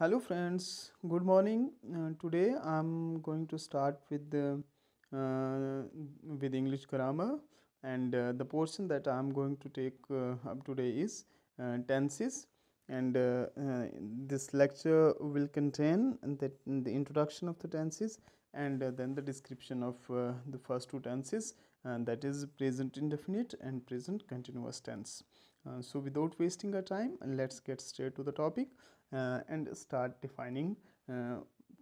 hello friends good morning uh, today i'm going to start with the uh, with english grammar and uh, the portion that i'm going to take uh, up today is uh, tenses and uh, this lecture will contain the, the introduction of the tenses and then the description of the first two tenses and that is present indefinite and present continuous tense so without wasting our time let's get straight to the topic uh, and start defining uh,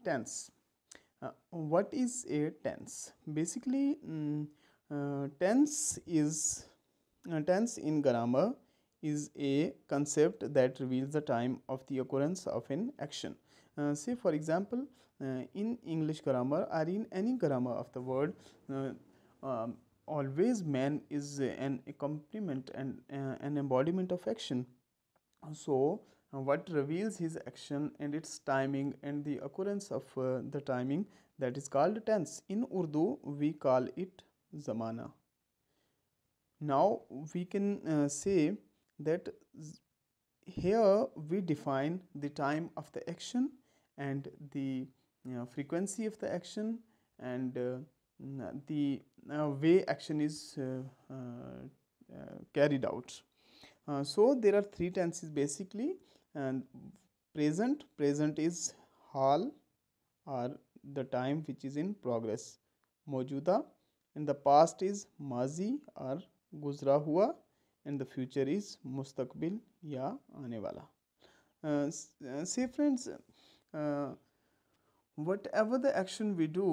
tense uh, what is a tense basically mm, tense is tense in grammar is a concept that reveals the time of the occurrence of an action. Uh, say for example, uh, in English grammar or in any grammar of the word, uh, um, always man is an accompaniment and an embodiment of action. So what reveals his action and its timing and the occurrence of uh, the timing that is called tense. In Urdu, we call it zamana. Now we can uh, say that here we define the time of the action and the you know, frequency of the action and uh, the uh, way action is uh, uh, carried out. Uh, so there are three tenses basically and present present is hal or the time which is in progress mojuda in the past is mazi or guzra hua and the future is mustakbil ya aane wala uh, say uh, friends uh, whatever the action we do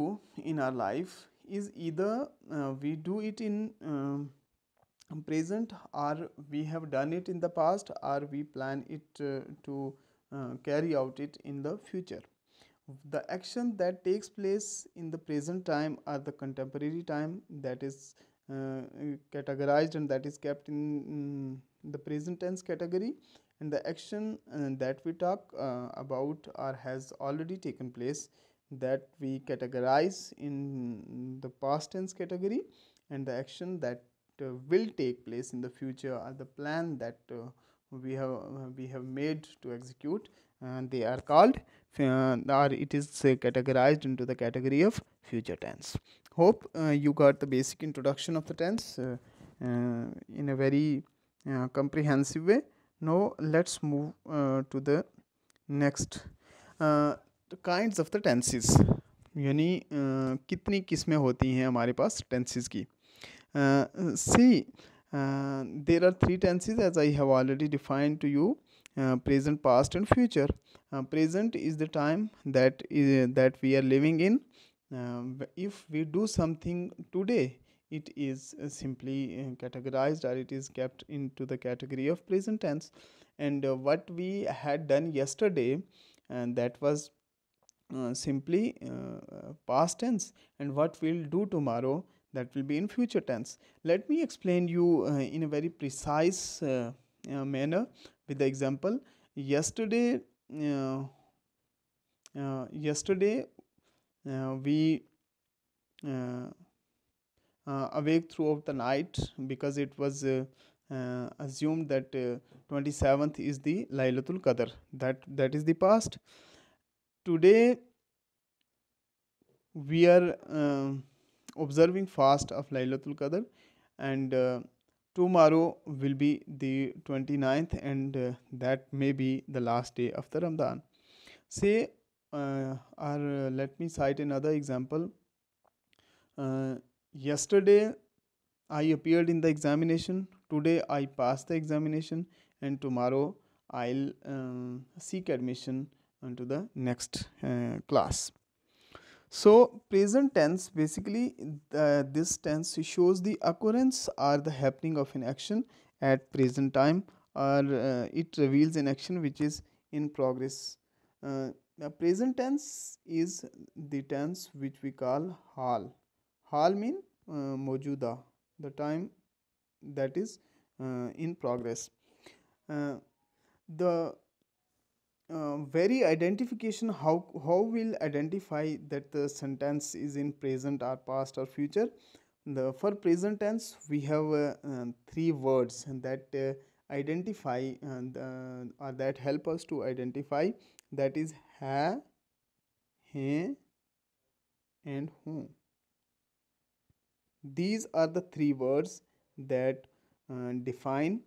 in our life is either uh, we do it in um, present or we have done it in the past or we plan it uh, to uh, carry out it in the future the action that takes place in the present time or the contemporary time that is uh, categorized and that is kept in um, the present tense category and the action uh, that we talk uh, about or has already taken place that we categorize in the past tense category and the action that uh, will take place in the future are the plan that uh, we have we have made to execute and they are called or uh, it is categorized into the category of future tense hope you got the basic introduction of the tense in a very comprehensive way now let's move to the next kinds of the tenses. यानी कितनी किस्में होती हैं हमारे पास tenses की see there are three tenses as i have already defined to you uh, present past and future uh, present is the time that is uh, that we are living in if we do something today it is simply categorized or it is kept into the category of present tense and uh, what we had done yesterday and that was uh, simply uh, past tense and what we'll do tomorrow that will be in future tense let me explain you uh, in a very precise uh, uh, manner with the example yesterday uh, uh, yesterday uh, we awake throughout the night because it was assumed that 27th is the Lailatul Qadr that that is the past today we are observing fast of Laylatul Qadr and uh, tomorrow will be the 29th and uh, that may be the last day of the Ramadan. Say uh, or uh, let me cite another example. Uh, yesterday I appeared in the examination, today I passed the examination and tomorrow I'll um, seek admission into the next uh, class. So present tense basically uh, this tense shows the occurrence or the happening of an action at present time or uh, it reveals an action which is in progress. Uh, present tense is the tense which we call hal. Hal mean uh, mojuda, the time that is uh, in progress. Uh, the uh, very identification how how we'll identify that the sentence is in present or past or future the for present tense we have uh, uh, three words that uh, identify and uh, or that help us to identify that is ha he and who these are the three words that uh, define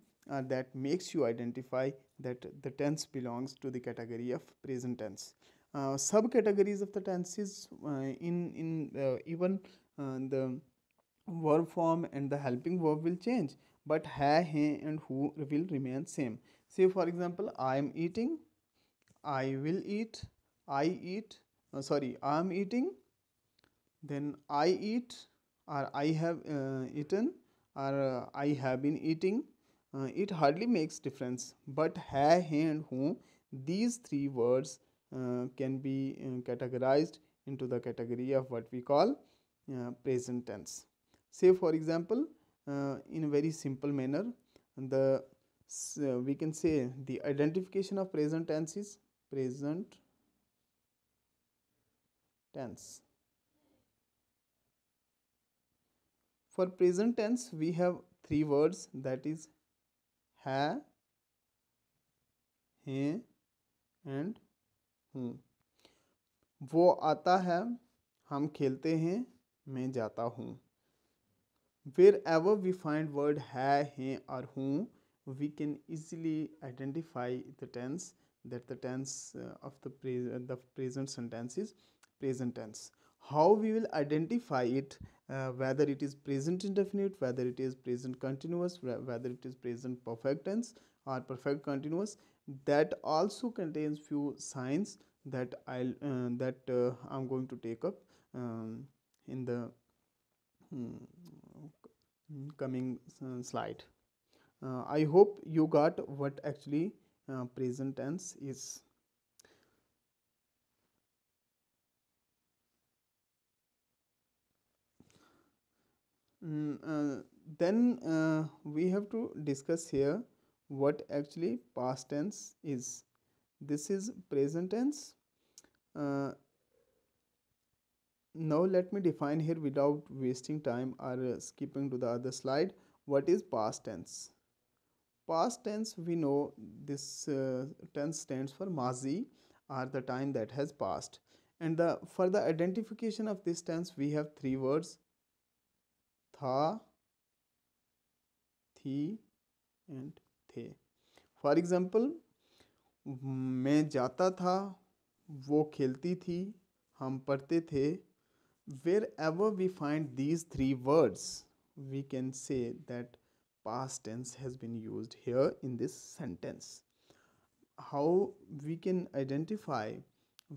that makes you identify that the tense belongs to the category of present tense. Uh, subcategories of the tenses uh, in in uh, even uh, the verb form and the helping verb will change but ha, he and who will remain same say for example i am eating i will eat i eat uh, sorry i am eating then i eat or i have uh, eaten or i have been eating uh, it hardly makes difference but hai and who these three words uh, can be uh, categorized into the category of what we call uh, present tense say for example uh, in a very simple manner the uh, we can say the identification of present tense is present tense for present tense we have three words that is है हैं and हूँ वो आता है हम खेलते हैं मैं जाता हूँ wherever we find word है हैं और हूँ we can easily identify the tense that the tense of the present sentence is present tense how we will identify it uh, whether it is present indefinite whether it is present continuous whether it is present perfect tense or perfect continuous that also contains few signs that i'll uh, that uh, i'm going to take up um, in the um, coming uh, slide uh, i hope you got what actually uh, present tense is Mm, uh, then uh, we have to discuss here what actually past tense is this is present tense uh, now let me define here without wasting time or uh, skipping to the other slide what is past tense past tense we know this uh, tense stands for mazi or the time that has passed and the for the identification of this tense we have three words था थी and थे for example मैं जाता था वो खेलती थी हम पढ़ते थे wherever we find these three words we can say that past tense has been use here in this sentence how we can identify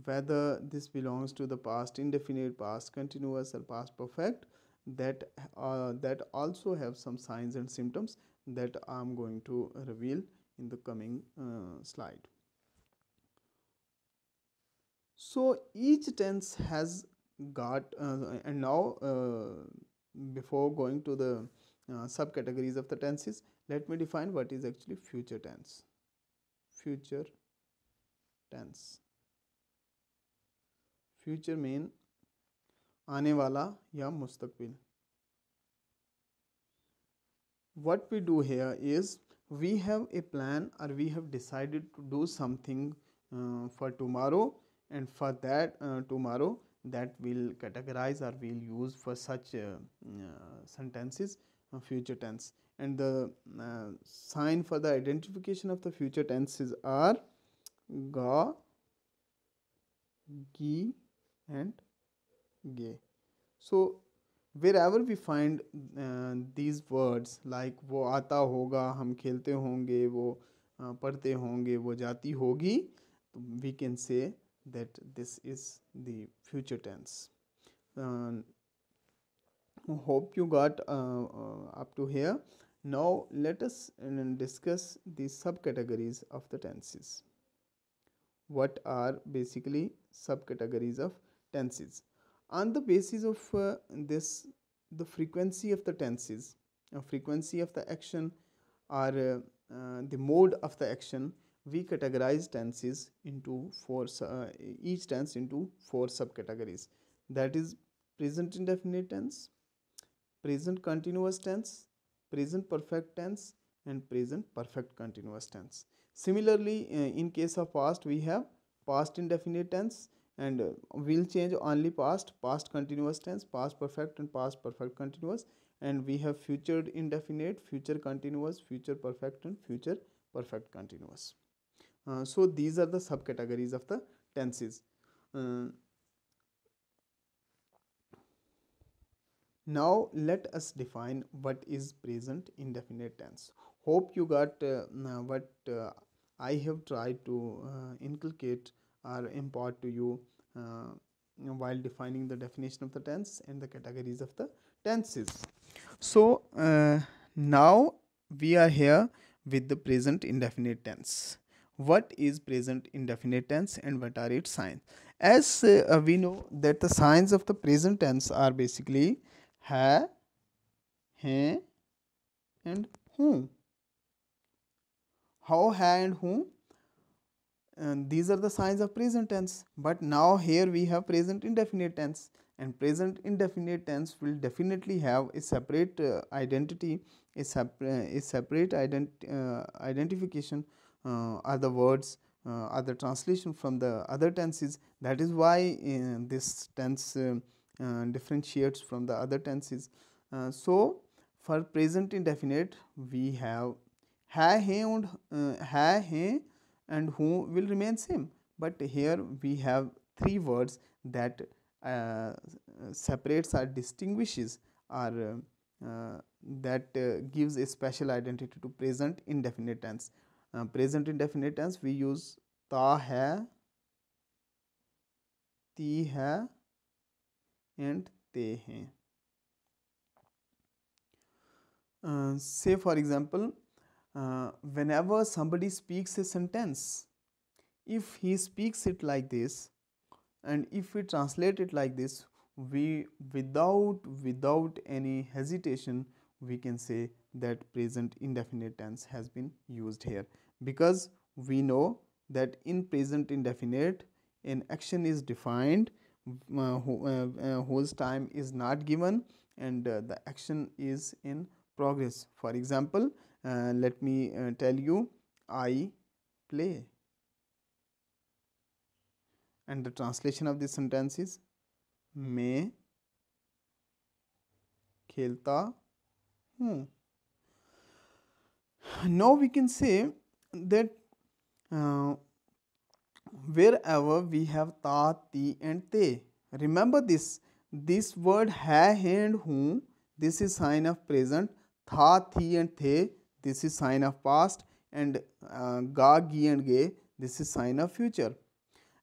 whether this belongs to the past indefinite past continuous और past perfect that uh, that also have some signs and symptoms that I'm going to reveal in the coming uh, slide. So each tense has got uh, and now uh, before going to the uh, subcategories of the tenses let me define what is actually future tense future tense future mean आने वाला या मुस्तबिल what we do here is we have a plan और we have decided to do something for tomorrow and for that tomorrow that we'll categorize or we'll use for such sentences future tense and the sign for the identification of the future tenses are गा गी and ये so wherever we find these words like वो आता होगा हम खेलते होंगे वो uh, पढ़ते होंगे वो जाती होगी तो we can say that this is the future tense hope you got uh, uh, up to here now let us uh, discuss the subcategories of the tenses what are basically subcategories of tenses on the basis of uh, this the frequency of the tenses uh, frequency of the action or uh, uh, the mode of the action we categorize tenses into four uh, each tense into four subcategories that is present indefinite tense present continuous tense present perfect tense and present perfect continuous tense similarly uh, in case of past we have past indefinite tense and uh, will change only past past continuous tense past perfect and past perfect continuous and we have future indefinite future continuous future perfect and future perfect continuous uh, so these are the subcategories of the tenses uh, now let us define what is present indefinite tense hope you got uh, what uh, i have tried to uh, inculcate are impart to you uh, while defining the definition of the tense and the categories of the tenses. So uh, now we are here with the present indefinite tense. What is present indefinite tense and what are its signs? As uh, we know that the signs of the present tense are basically ha, he, and whom. How ha and whom? and these are the signs of present tense but now here we have present indefinite tense and present indefinite tense will definitely have a separate uh, identity a, sep- a separate ident- uh, identification uh, words uh, translation from the other tenses that is why uh, this tense uh, uh, differentiates from the other tenses so for present indefinite we have ha हैं and है हैं and who will remain same but here we have three words that uh, separates or distinguishes or uh, uh, that uh, gives a special identity to present indefinite tense uh, present indefinite tense we use ta hai ti hai and te hai uh, say for example uh, whenever somebody speaks a sentence, if he speaks it like this, and if we translate it like this, we without without any hesitation we can say that present indefinite tense has been used here because we know that in present indefinite an action is defined uh, who, uh, uh, whose time is not given and uh, the action is in progress for example uh, let me uh, tell you I play and the translation of this sentence is me. Khelta, हूँ now we can say that uh, wherever we have ta ti and te remember this this word hai and hu this is sign of present tha thi and the this is sign of past and uh, ga, gi and ge, this is sign of future.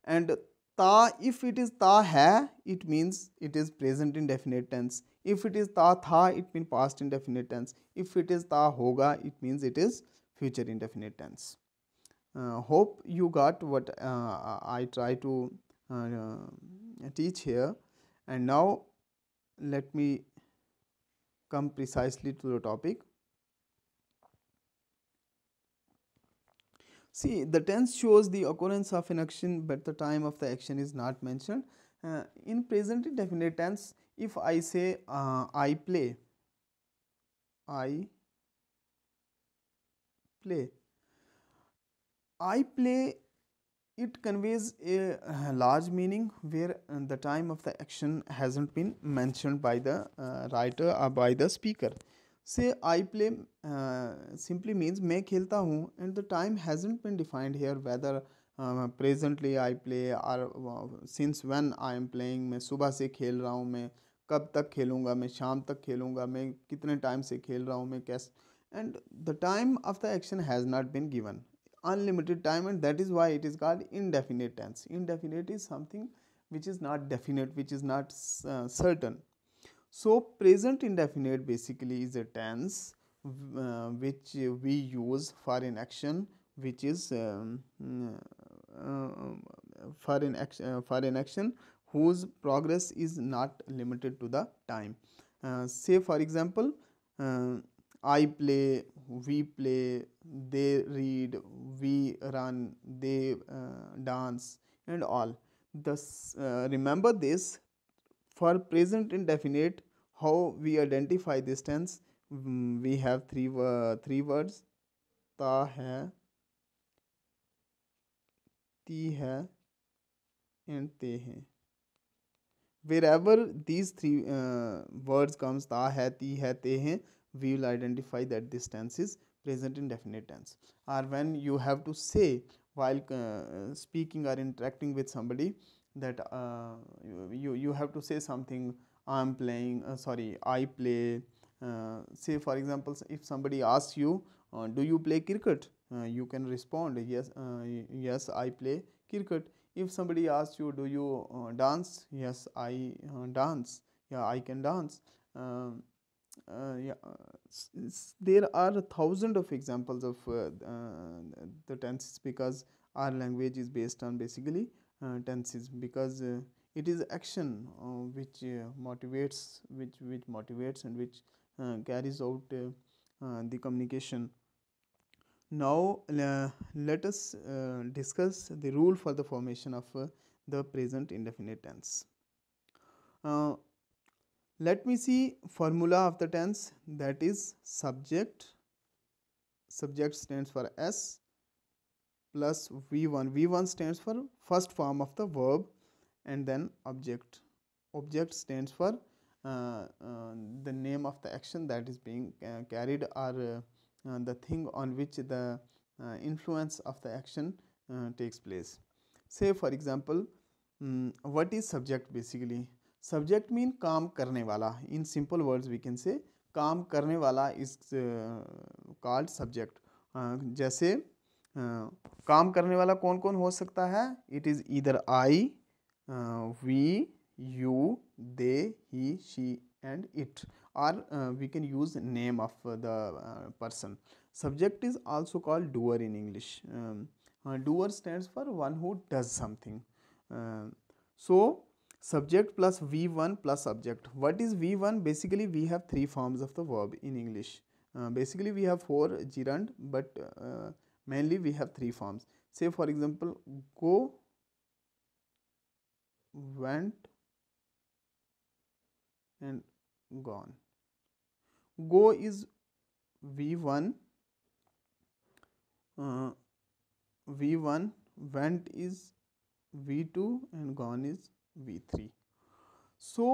And ta, if it is ta hai, it means it is present indefinite tense. If it is ta tha, it means past indefinite tense. If it is ta hoga, it means it is future indefinite tense. Uh, hope you got what uh, I try to uh, uh, teach here. And now let me come precisely to the topic. See, the tense shows the occurrence of an action but the time of the action is not mentioned. Uh, in present indefinite tense, if I say uh, I play, I play, I play, it conveys a, uh, large meaning where uh, the time of the action hasn't been mentioned by the uh, writer or by the speaker. से I play simply means मैं खेलता हूँ and the time hasn't been defined here whether presently I play or since one I am playing मैं सुबह से खेल रहा हूँ मैं कब तक खेलूँगा मैं शाम तक खेलूँगा मैं कितने टाइम से खेल रहा हूँ मैं कैसे and the time of the action has not been given unlimited time and that is why it is called indefinite tense indefinite is is something which is not definite which is not certain So present indefinite basically is a tense uh, which we use for an action which is um, uh, um, for an action uh, for an action whose progress is not limited to the time. Uh, say for example, uh, I play, we play, they read, we run, they uh, dance, and all. Thus, uh, remember this for present indefinite, how we identify this tense mm, we have three uh, three words ta hai ti hai and te hai wherever these three uh, words comes ta hai ti hai te hai we will identify that this tense is present indefinite tense or when you have to say while uh, speaking or interacting with somebody that uh, you you have to say something i'm playing uh, sorry i play uh, say for example if somebody asks you uh, do you play cricket uh, you can respond yes uh, yes i play cricket if somebody asks you do you uh, dance yes i dance yeah i can dance um, yeah, there are thousands of examples of the tenses because our language is based on basically tenses because it is action uh, which uh, motivates which which motivates and which uh, carries out the communication now uh, let us uh, discuss the rule for the formation of uh, the present indefinite tense let me see formula of the tense that is subject subject stands for s plus v1 v1 stands for first form of the verb and then object object stands for uh, uh, the name of the action that is being uh, carried or uh, uh, the thing on which the uh, influence of the action uh, takes place. Say for example, um, what is subject basically? Subject mean kaam karne wala In simple words we can say kaam karne wala is uh, called subject. uh, jaise uh, काम करने वाला कौन कौन हो सकता है? It is either I uh, we you they he she and it or uh, we can use name of the uh, person subject is also called doer in english um, uh, doer stands for one who does something um, so subject plus v1 plus subject what is v1 basically we have three forms of the verb in english uh, basically we have four gerund but uh, mainly we have three forms say for example go went and gone go is v1 uh, v1 went is v2 and gone is v3 so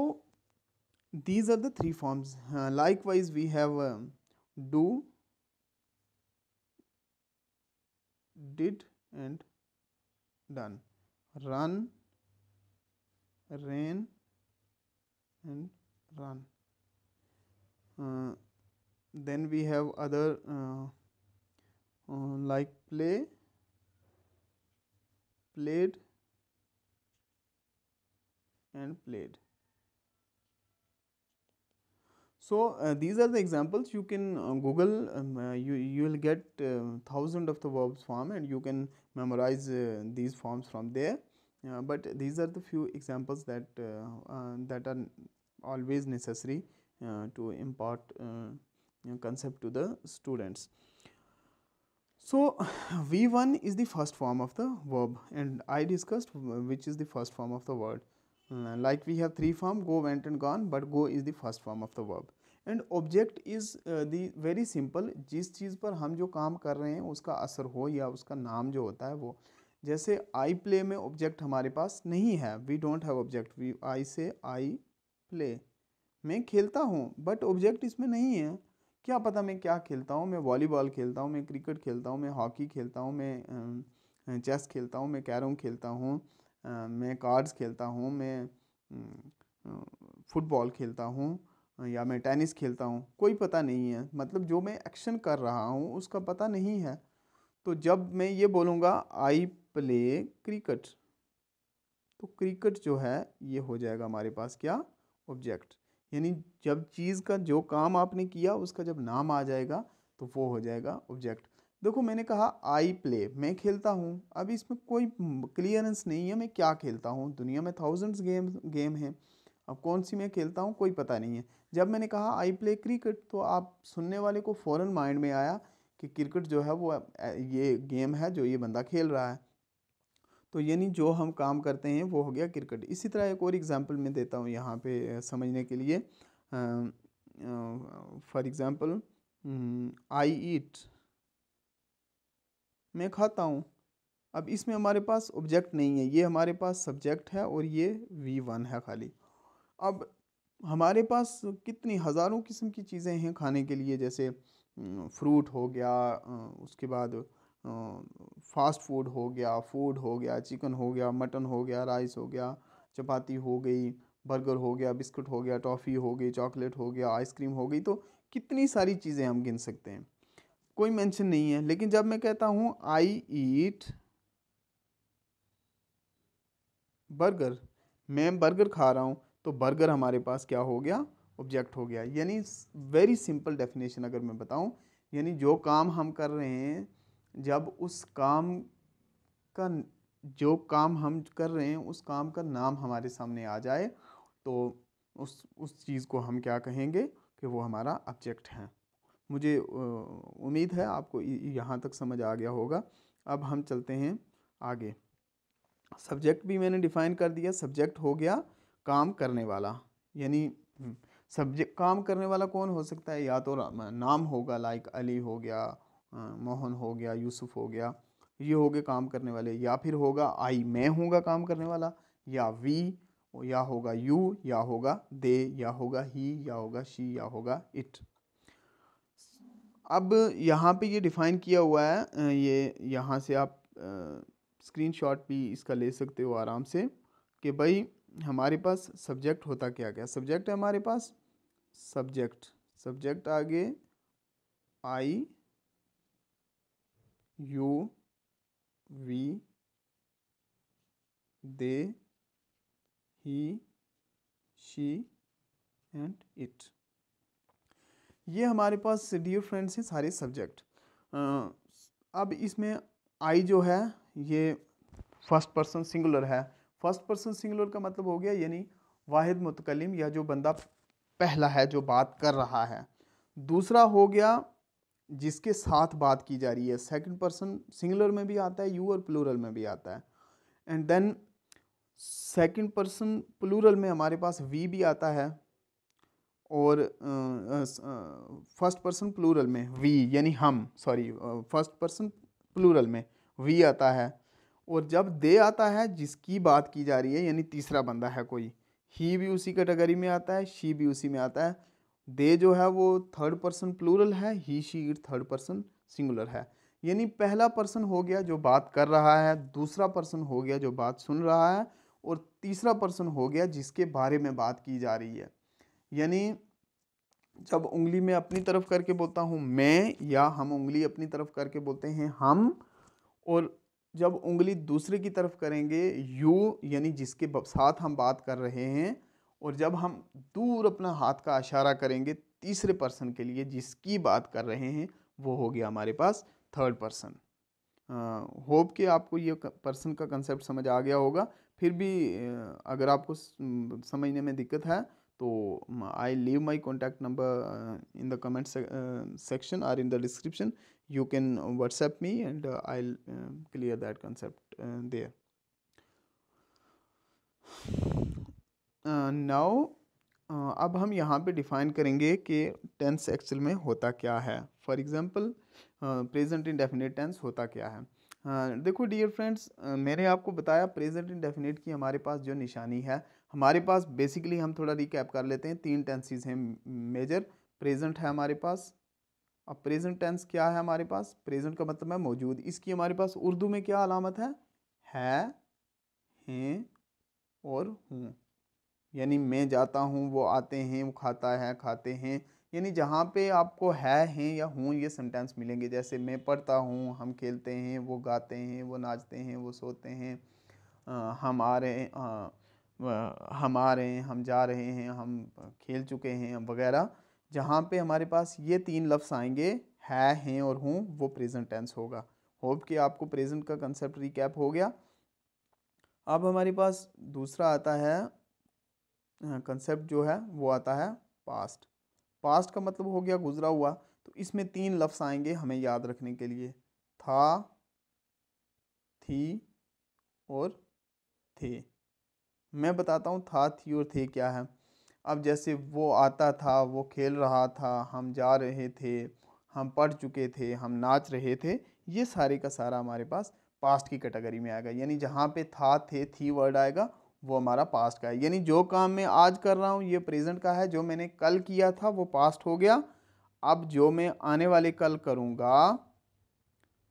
these are the three forms uh, likewise we have um, do did and done run rain and run uh, then we have other uh, uh, like play played and played so uh, these are the examples you can uh, google um, uh, you you will get uh, thousand of the verbs form and you can memorize uh, these forms from there uh, but these are the few examples that uh, uh, that are always necessary uh, to impart uh, concept to the students. So V1 is the first form of the verb and I discussed which is the first form of the word. Like we have three form go went and gone but go is the first form of the verb. and object is uh, the very simple जिस चीज़ पर हम जो काम कर रहे हैं उसका असर हो या उसका नाम जो होता है वो जैसे आई प्ले में ऑब्जेक्ट हमारे पास नहीं है we don't have object we I say I play मैं खेलता हूँ बट ऑब्जेक्ट इसमें नहीं है क्या पता मैं क्या खेलता हूँ मैं वॉलीबॉल खेलता हूँ मैं क्रिकेट खेलता हूँ मैं हॉकी खेलता हूँ मैं चेस खेलता हूँ मैं कैरम खेलता हूँ मैं कार्ड्स खेलता हूँ मैं फुटबॉल खेलता हूँ या मैं टेनिस खेलता हूँ कोई पता नहीं है मतलब जो मैं एक्शन कर रहा हूँ उसका पता नहीं है तो जब मैं ये बोलूँगा आई प्ले क्रिकेट तो क्रिकेट जो है ये हो जाएगा हमारे पास क्या ऑब्जेक्ट यानी जब चीज़ का जो काम आपने किया उसका जब नाम आ जाएगा तो वो हो जाएगा ऑब्जेक्ट देखो मैंने कहा आई प्ले मैं खेलता हूँ अब इसमें कोई क्लियरेंस नहीं है मैं क्या खेलता हूँ दुनिया में थाउजेंड्स गेम गेम हैं अब कौन सी मैं खेलता हूँ कोई पता नहीं है जब मैंने कहा आई प्ले क्रिकेट तो आप सुनने वाले को फ़ौरन माइंड में आया कि क्रिकेट जो है वो ये गेम है जो ये बंदा खेल रहा है तो यानी जो हम काम करते हैं वो हो गया क्रिकेट इसी तरह एक और एग्ज़ाम्पल मैं देता हूँ यहाँ पे समझने के लिए फॉर एग्ज़ाम्पल आई ईट मैं खाता हूँ अब इसमें हमारे पास ऑब्जेक्ट नहीं है ये हमारे पास सब्जेक्ट है और ये वी वन है खाली अब हमारे पास कितनी हज़ारों किस्म की चीज़ें हैं खाने के लिए जैसे फ्रूट हम्म, हो गया उसके बाद फास्ट फूड हो गया फूड हो गया चिकन हो गया मटन हो गया राइस हो गया चपाती हो गई बर्गर हो गया बिस्कुट हो गया टॉफ़ी हो गई चॉकलेट हो गया आइसक्रीम हो गई तो कितनी सारी चीज़ें हम गिन सकते हैं कोई मेंशन नहीं है लेकिन जब मैं कहता हूँ आई ईट बर्गर मैं बर्गर खा रहा हूँ तो बर्गर हमारे पास क्या हो गया ऑब्जेक्ट हो गया यानी वेरी सिंपल डेफिनेशन अगर मैं बताऊँ यानी जो काम हम कर रहे हैं जब उस काम का जो काम हम कर रहे हैं उस काम का नाम हमारे सामने आ जाए तो उस उस चीज़ को हम क्या कहेंगे कि वो हमारा ऑब्जेक्ट है मुझे उम्मीद है आपको यहाँ तक समझ आ गया होगा अब हम चलते हैं आगे सब्जेक्ट भी मैंने डिफ़ाइन कर दिया सब्जेक्ट हो गया काम करने वाला यानी सब्जेक्ट हम्म, काम करने वाला कौन हो सकता है या तो नाम होगा लाइक अली हो गया मोहन हो गया यूसुफ हो गया ये हो गए काम करने वाले या फिर होगा आई मैं होगा काम करने वाला या वी या होगा यू या होगा दे या होगा ही या होगा शी या होगा इट अब यहाँ पे ये डिफ़ाइन किया हुआ है ये यहाँ से आप स्क्रीनशॉट भी इसका ले सकते हो आराम से कि भाई हमारे पास सब्जेक्ट होता क्या क्या सब्जेक्ट है हमारे पास सब्जेक्ट सब्जेक्ट आगे I you we they he she and it ये हमारे पास डियर फ्रेंड्स हैं सारे सब्जेक्ट अब इसमें आई जो है ये फर्स्ट पर्सन सिंगुलर है फर्स्ट पर्सन सिंगुलर का मतलब हो गया यानी वाहिद मुतकलम या जो बंदा पहला है जो बात कर रहा है दूसरा हो गया जिसके साथ बात की जा रही है सेकंड पर्सन सिंगुलर में भी आता है यू और प्लूरल में भी आता है and then second person plural में हमारे पास वी भी आता है और फर्स्ट पर्सन प्लूरल में वी यानी हम सॉरी फर्स्ट पर्सन प्लूरल में वी आता है और जब दे आता है जिसकी बात की जा रही है यानी तीसरा बंदा है कोई ही भी उसी कैटेगरी में आता है शी भी उसी में आता है दे जो है वो थर्ड पर्सन प्लूरल है he she it third person singular है यानी पहला पर्सन हो गया जो बात कर रहा है दूसरा पर्सन हो गया जो बात सुन रहा है और तीसरा पर्सन हो गया जिसके बारे में बात की जा रही है यानी जब उंगली में अपनी तरफ करके बोलता हूँ मैं या हम उंगली अपनी तरफ करके बोलते हैं हम और जब उंगली दूसरे की तरफ करेंगे यू यानी जिसके साथ हम बात कर रहे हैं और जब हम दूर अपना हाथ का इशारा करेंगे तीसरे पर्सन के लिए जिसकी बात कर रहे हैं वो हो गया हमारे पास थर्ड पर्सन होप कि आपको ये पर्सन का कंसेप्ट समझ आ गया होगा फिर भी अगर आपको समझने में दिक्कत है तो I leave my contact number in the comment section or in the description you can WhatsApp me and I clear that concept there now अब हम यहाँ पे डिफ़ाइन करेंगे कि टेंस एक्चुअल में होता क्या है for example present indefinite tense होता क्या है uh, देखो डियर फ्रेंड्स uh, मैंने आपको बताया प्रेजेंट इंडेफिनेट की हमारे पास जो निशानी है हमारे पास बेसिकली हम थोड़ा रिकैप कर लेते हैं तीन टेंसेज हैं मेजर प्रेजेंट है हमारे पास अब प्रेजेंट टेंस क्या है हमारे पास प्रेजेंट का मतलब है मौजूद इसकी हमारे पास उर्दू में क्या अलामत है है हैं और हूँ यानी मैं जाता हूँ वो आते हैं वो खाता है खाते हैं यानी जहाँ पे आपको है हैं या हूँ ये सेंटेंस मिलेंगे जैसे मैं पढ़ता हूँ हम खेलते हैं वो गाते हैं वो नाचते हैं वो सोते हैं हम आ रहे हैं हम आ रहे हैं हम जा रहे हैं हम खेल चुके हैं वगैरह जहाँ पे हमारे पास ये तीन लफ्स आएंगे है हैं और हूँ वो प्रेजेंट टेंस होगा होप कि आपको प्रेजेंट का कंसेप्ट रिकैप हो गया अब हमारे पास दूसरा आता है कंसेप्ट जो है वो आता है पास्ट पास्ट का मतलब हो गया गुजरा हुआ तो इसमें तीन लफ्स आएंगे हमें याद रखने के लिए था थी और थे मैं बताता हूँ था थी और थे क्या है अब जैसे वो आता था वो खेल रहा था हम जा रहे थे हम पढ़ चुके थे हम नाच रहे थे ये सारे का सारा हमारे पास पास्ट की कैटेगरी में आएगा यानी जहाँ पे था थे थी वर्ड आएगा वो हमारा पास्ट का है यानी जो काम मैं आज कर रहा हूँ ये प्रेजेंट का है जो मैंने कल किया था वो पास्ट हो गया अब जो मैं आने वाले कल करूँगा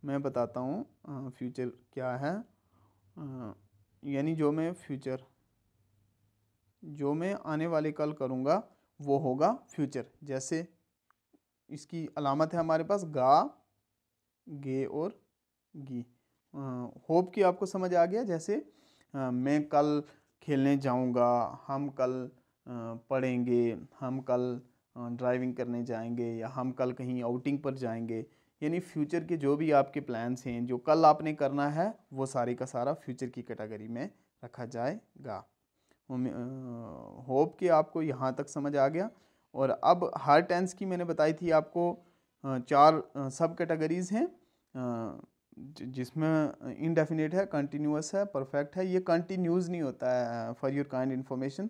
मैं बताता हूँ फ्यूचर क्या है यानी जो मैं फ्यूचर जो मैं आने वाले कल करूँगा वो होगा फ्यूचर जैसे इसकी अलामत है हमारे पास गा गे और गी होप की आपको समझ आ गया जैसे आ, मैं कल खेलने जाऊँगा हम कल पढ़ेंगे हम कल ड्राइविंग करने जाएंगे या हम कल कहीं आउटिंग पर जाएँगे यानी फ्यूचर के जो भी आपके प्लान्स हैं जो कल आपने करना है वो सारे का सारा फ्यूचर की कैटेगरी में रखा जाएगा होप कि आपको यहाँ तक समझ आ गया और अब हर टेंस की मैंने बताई थी आपको चार सब कैटेगरीज़ हैं जिसमें इनडेफिनेट है कंटिन्यूस है परफेक्ट है ये कंटिन्यूज़ नहीं होता है फॉर योर काइंड इन्फॉर्मेशन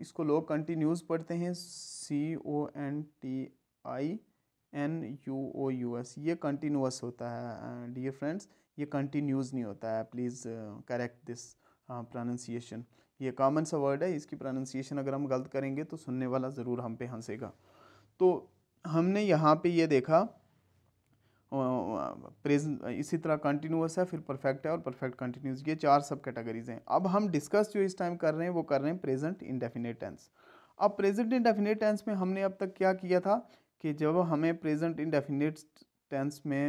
इसको लोग कंटिन्यूज़ पढ़ते हैं C O N T I N U O U S ये कंटिन्यूस होता है डियर फ्रेंड्स ये कंटिन्यूज़ नहीं होता है प्लीज़ करेक्ट दिस प्रोनाउंसिएशन ये कॉमन सा वर्ड है इसकी प्रोनाउंसिएशन अगर हम गलत करेंगे तो सुनने वाला ज़रूर हम पे हंसेगा तो हमने यहाँ पे ये देखा प्रेज इसी तरह कंटिन्यूस है फिर परफेक्ट है और परफेक्ट कंटिन्यूस ये चार सब कैटेगरीज हैं अब हम डिस्कस जो इस टाइम कर रहे हैं वो कर रहे हैं प्रेजेंट इंडेफिनेट टेंस अब प्रेजेंट इंडेफिनेट टेंस में हमने अब तक क्या किया था कि जब हमें प्रेजेंट इंडेफिनेट टेंस में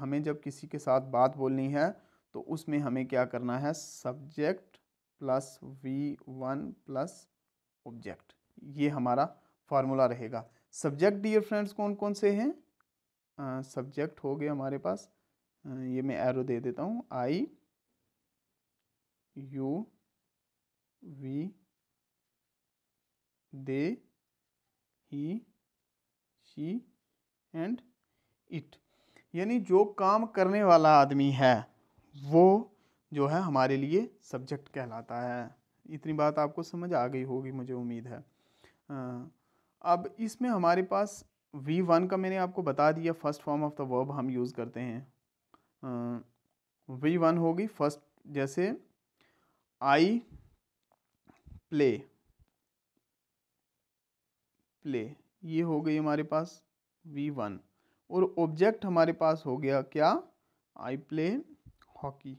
हमें जब किसी के साथ बात बोलनी है तो उसमें हमें क्या करना है subject plus V one plus object ये हमारा फार्मूला रहेगा सब्जेक्ट डियर फ्रेंड्स कौन कौन से हैं सब्जेक्ट हो गया हमारे पास ये मैं एरो दे देता हूँ I you we they he she and it यानी जो काम करने वाला आदमी है वो जो है हमारे लिए सब्जेक्ट कहलाता है इतनी बात आपको समझ आ गई होगी मुझे उम्मीद है अब इसमें हमारे पास वी वन का मैंने आपको बता दिया first form of the verb हम यूज़ करते हैं वी वन होगी फर्स्ट जैसे आई प्ले प्ले ये हो गई हमारे पास वी वन और ऑब्जेक्ट हमारे पास हो गया क्या I play hockey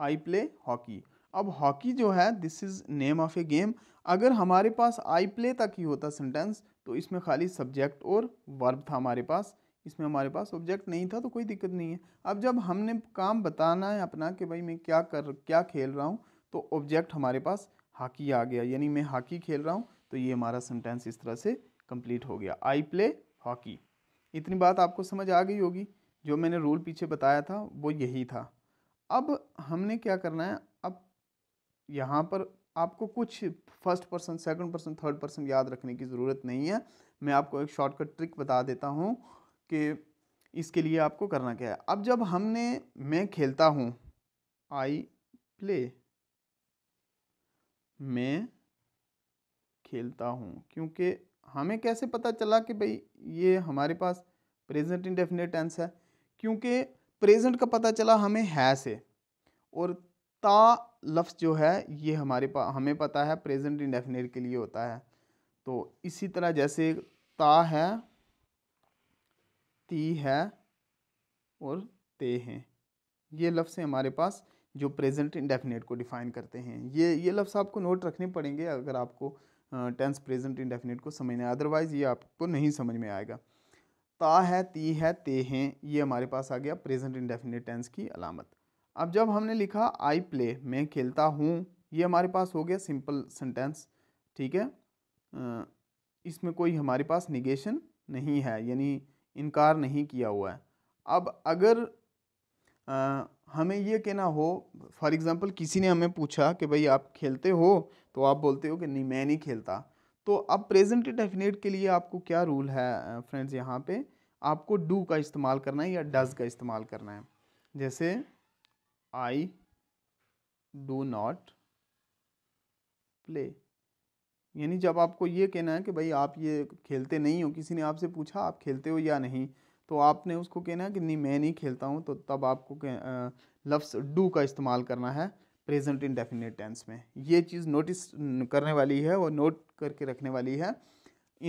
I play hockey अब हॉकी जो है this is name of a game अगर हमारे पास आई प्ले तक ही होता सेंटेंस तो इसमें खाली सब्जेक्ट और वर्ब था हमारे पास इसमें हमारे पास ऑब्जेक्ट नहीं था तो कोई दिक्कत नहीं है अब जब हमने काम बताना है अपना कि भाई मैं क्या कर क्या खेल रहा हूँ तो ऑब्जेक्ट हमारे पास हॉकी आ गया यानी मैं हॉकी खेल रहा हूँ तो ये हमारा सेंटेंस इस तरह से कंप्लीट हो गया आई प्ले हॉकी इतनी बात आपको समझ आ गई होगी जो मैंने रूल पीछे बताया था वो यही था अब हमने क्या करना है यहाँ पर आपको कुछ first person second person third person याद रखने की ज़रूरत नहीं है मैं आपको एक शॉर्टकट ट्रिक बता देता हूँ कि इसके लिए आपको करना क्या है अब जब हमने मैं खेलता हूँ आई प्ले मैं खेलता हूँ क्योंकि हमें कैसे पता चला कि भाई ये हमारे पास प्रेजेंट डेफिनेट टेंस है क्योंकि प्रेजेंट का पता चला हमें है से और ता लफ्ज़ जो है ये हमारे पा हमें पता है प्रेजेंट इंडेफिनेट के लिए होता है तो इसी तरह जैसे ता है ती है और ते हैं ये लफ्ज़ हैं हमारे पास जो प्रेजेंट इंडेफिनेट को डिफ़ाइन करते हैं ये ये लफ्ज़ आपको नोट रखने पड़ेंगे अगर आपको टेंस प्रेजेंट इंडेफिनेट को समझना है अदरवाइज़ ये आपको नहीं समझ में आएगा ता है ती है ते हैं ये हमारे पास आ गया प्रेजेंट इंडेफिनेट टेंस की अलामत अब जब हमने लिखा आई प्ले मैं खेलता हूँ ये हमारे पास हो गया सिंपल सेंटेंस ठीक है इसमें कोई हमारे पास निगेशन नहीं है यानी इनकार नहीं किया हुआ है अब अगर आ, हमें ये कहना हो फॉर एग्ज़ाम्पल किसी ने हमें पूछा कि भाई आप खेलते हो तो आप बोलते हो कि नहीं मैं नहीं खेलता तो अब प्रेजेंट डेफिनेट के लिए आपको क्या रूल है फ्रेंड्स यहाँ पे आपको डू का इस्तेमाल करना है या डज का इस्तेमाल करना है जैसे आई डू नॉट प्ले यानी जब आपको ये कहना है कि भाई आप ये खेलते नहीं हो किसी ने आपसे पूछा आप खेलते हो या नहीं तो आपने उसको कहना है कि नहीं मैं नहीं खेलता हूँ तो तब आपको लफ्स डू का इस्तेमाल करना है प्रेजेंट डेफिनेट टेंस में ये चीज़ नोटिस करने वाली है और नोट करके रखने वाली है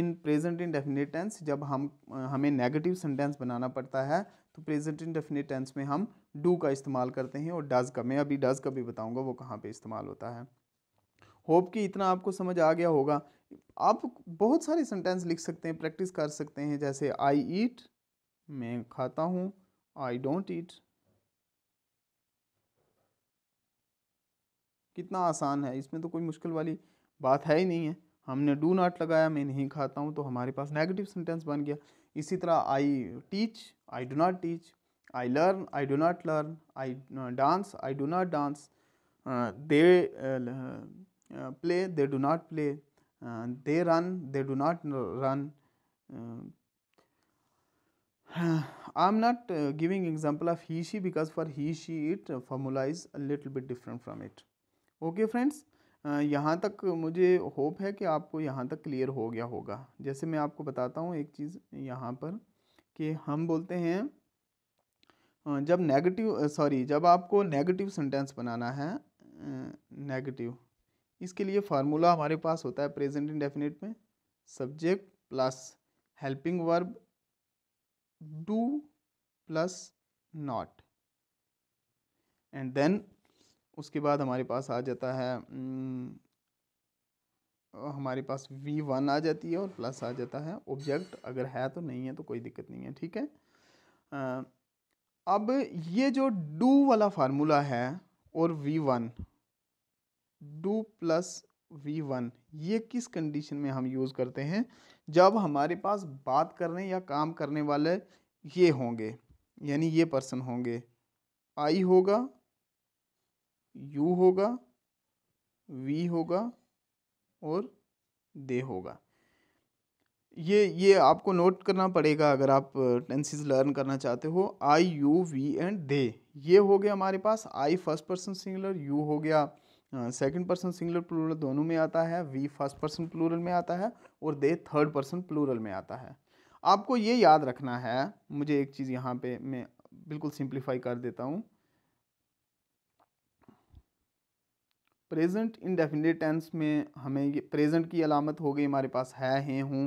इन प्रेजेंट डेफिनेट टेंस जब हम हमें नेगेटिव सेंटेंस बनाना पड़ता है तो प्रेजेंट डेफिनेट टेंस में हम डू का इस्तेमाल करते हैं और डज का मैं अभी डज का भी बताऊंगा वो कहाँ पे इस्तेमाल होता है होप कि इतना आपको समझ आ गया होगा आप बहुत सारे सेंटेंस लिख सकते हैं प्रैक्टिस कर सकते हैं जैसे आई ईट मैं खाता हूँ आई डोंट ईट कितना आसान है इसमें तो कोई मुश्किल वाली बात है ही नहीं है हमने डू नाट लगाया मैं नहीं खाता हूँ तो हमारे पास नेगेटिव सेंटेंस बन गया इसी तरह I teach I do not teach I learn I do not learn I dance I do not dance they play they do not play they run they do not run I am not giving example of he she because for he she it formula is a little bit different from it. Okay friends. यहाँ तक मुझे hope है कि आपको यहाँ तक clear हो गया होगा जैसे मैं आपको बताता हूँ एक चीज़ यहाँ पर कि हम बोलते हैं जब नेगेटिव सॉरी जब आपको नेगेटिव सेंटेंस बनाना है नेगेटिव इसके लिए फार्मूला हमारे पास होता है प्रेजेंट इंडेफिनेट में subject plus helping verb do plus not and then उसके बाद हमारे पास आ जाता है हमारे पास वी वन आ जाती है और प्लस आ जाता है ऑब्जेक्ट अगर है तो नहीं है तो कोई दिक्कत नहीं है ठीक है अब ये जो डू वाला फार्मूला है और V one do plus V one ये किस कंडीशन में हम यूज़ करते हैं जब हमारे पास बात करने या काम करने वाले ये होंगे यानी ये पर्सन होंगे आई होगा U होगा वी होगा और दे होगा ये ये आपको नोट करना पड़ेगा अगर आप टेंसेज लर्न करना चाहते हो I you we and they ये हो गया हमारे पास I first person singular you हो गया सेकंड पर्सन सिंगुलर प्लूरल दोनों में आता है वी फर्स्ट पर्सन प्लूरल में आता है और दे थर्ड पर्सन प्लूरल में आता है आपको ये याद रखना है मुझे एक चीज़ यहाँ पे मैं बिल्कुल सिंप्लीफाई कर देता हूँ प्रेजेंट इनडेफिनेट टेंस में हमें ये प्रेजेंट की अलामत हो गई हमारे पास है हैं हूँ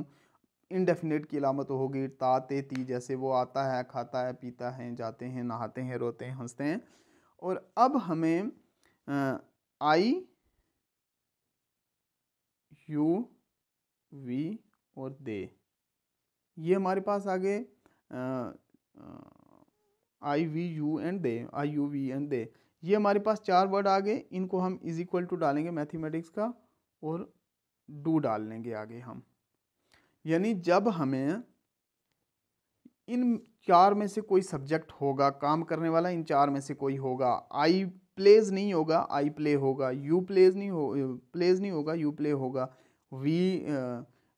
इनडेफिनेट की अलामत हो गई ता ती जैसे वो आता है खाता है पीता है जाते हैं नहाते हैं रोते हैं हंसते हैं और अब हमें आ, आई यू वी और दे ये हमारे पास आगे आ, आ, I we you and they I you we and they ये हमारे पास चार वर्ड आ गए इनको हम इज इक्वल टू डालेंगे मैथमेटिक्स का और डू डाल लेंगे आगे हम यानी जब हमें इन चार में से कोई सब्जेक्ट होगा काम करने वाला इन चार में से कोई होगा आई प्लेज नहीं होगा आई प्ले होगा यू प्लेज नहीं हो प्लेज नहीं होगा यू प्ले होगा वी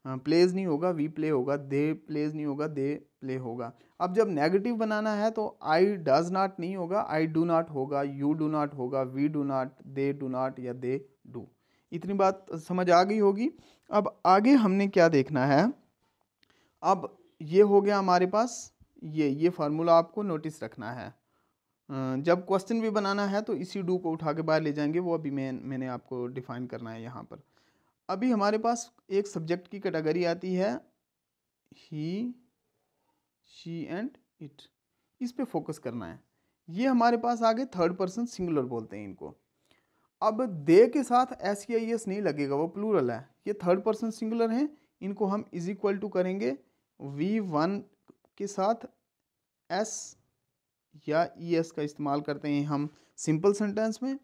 प्लेज हाँ, नहीं होगा वी प्ले होगा दे प्लेज नहीं होगा दे प्ले होगा अब जब नेगेटिव बनाना है तो आई डज नॉट नहीं होगा आई डू नॉट होगा यू डू नॉट होगा we do not they do not या दे डू इतनी बात समझ आ गई होगी अब आगे हमने क्या देखना है अब ये हो गया हमारे पास ये ये फार्मूला आपको नोटिस रखना है जब क्वेश्चन भी बनाना है तो इसी डू को उठा के बाहर ले जाएंगे वो अभी मैं मैंने आपको डिफ़ाइन करना है यहाँ पर अभी हमारे पास एक सब्जेक्ट की कैटेगरी आती है ही शी एंड इट इस पे फोकस करना है ये हमारे पास आगे थर्ड पर्सन सिंगुलर बोलते हैं इनको अब दे के साथ एस या एस e नहीं लगेगा वो प्लूरल है ये थर्ड पर्सन सिंगुलर हैं इनको हम इज इक्वल टू करेंगे वी वन के साथ एस या ई e एस का इस्तेमाल करते हैं हम सिंपल सेंटेंस में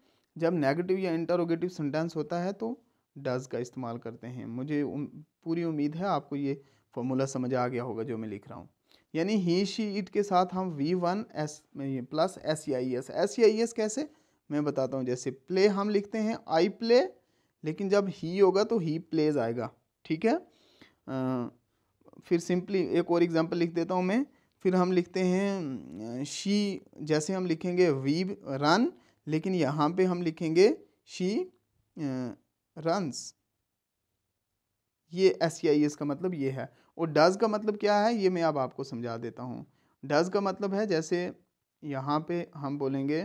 जब नेगेटिव या इंटरोगेटिव सेंटेंस होता है तो डज़ का इस्तेमाल करते हैं मुझे उम, पूरी उम्मीद है आपको ये फॉर्मूला समझ आ गया होगा जो मैं लिख रहा हूँ यानी ही शी इट के साथ हम V one S plus S C I S S C I S कैसे मैं बताता हूँ जैसे प्ले हम लिखते हैं आई प्ले लेकिन जब ही होगा तो ही प्लेज आएगा ठीक है आ, फिर सिंपली एक और एग्जांपल लिख देता हूँ मैं फिर हम लिखते हैं शी जैसे हम लिखेंगे वी रन लेकिन यहाँ पे हम लिखेंगे शी रंस ये एस सी आई एस का मतलब ये है और डज़ का मतलब क्या है ये मैं अब आपको समझा देता हूँ डज़ का मतलब है जैसे यहाँ पे हम बोलेंगे